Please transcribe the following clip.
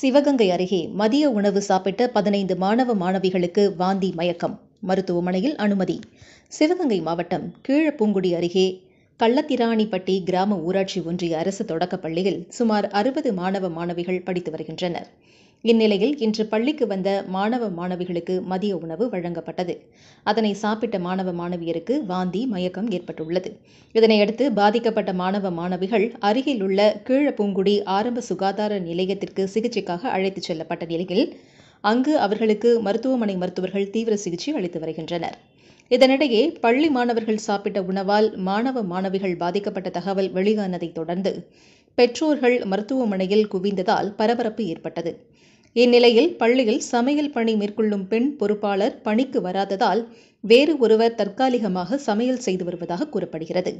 சிவகங்கை அருகே மதிய உணவு சாப்பிட்ட பதினைந்து மாணவ மாணவிகளுக்கு வாந்தி மயக்கம் மருத்துவமனையில் அனுமதி சிவகங்கை மாவட்டம் கீழப்பூங்குடி அருகே கள்ளத்திராணிப்பட்டி கிராம ஊராட்சி ஒன்றிய அரசு தொடக்கப் பள்ளியில் சுமார் அறுபது மாணவ மாணவிகள் படித்து வருகின்றனர் இந்நிலையில் இன்று பள்ளிக்கு வந்த மாணவ மாணவிகளுக்கு மதிய உணவு வழங்கப்பட்டது அதனை சாப்பிட்ட மாணவ மாணவியருக்கு வாந்தி மயக்கம் ஏற்பட்டுள்ளது இதனையடுத்து பாதிக்கப்பட்ட மாணவ மாணவிகள் அருகில் உள்ள கீழப்பூங்குடி ஆரம்ப சுகாதார நிலையத்திற்கு சிகிச்சைக்காக அழைத்துச் செல்லப்பட்ட நிலையில் அங்கு அவர்களுக்கு மருத்துவமனை மருத்துவர்கள் தீவிர சிகிச்சை அளித்து வருகின்றனர் இதனிடையே பள்ளி மாணவர்கள் சாப்பிட்ட உணவால் மாணவ மாணவிகள் பாதிக்கப்பட்ட தகவல் வெளியானதைத் தொடர்ந்து பெற்றோர்கள் மருத்துவமனையில் குவிந்ததால் பரபரப்பு ஏற்பட்டது இந்நிலையில் பள்ளியில் சமையல் பணி மேற்கொள்ளும் பெண் பொறுப்பாளர் பணிக்கு வராததால் வேறு ஒருவர் தற்காலிகமாக சமையல் செய்து வருவதாக கூறப்படுகிறது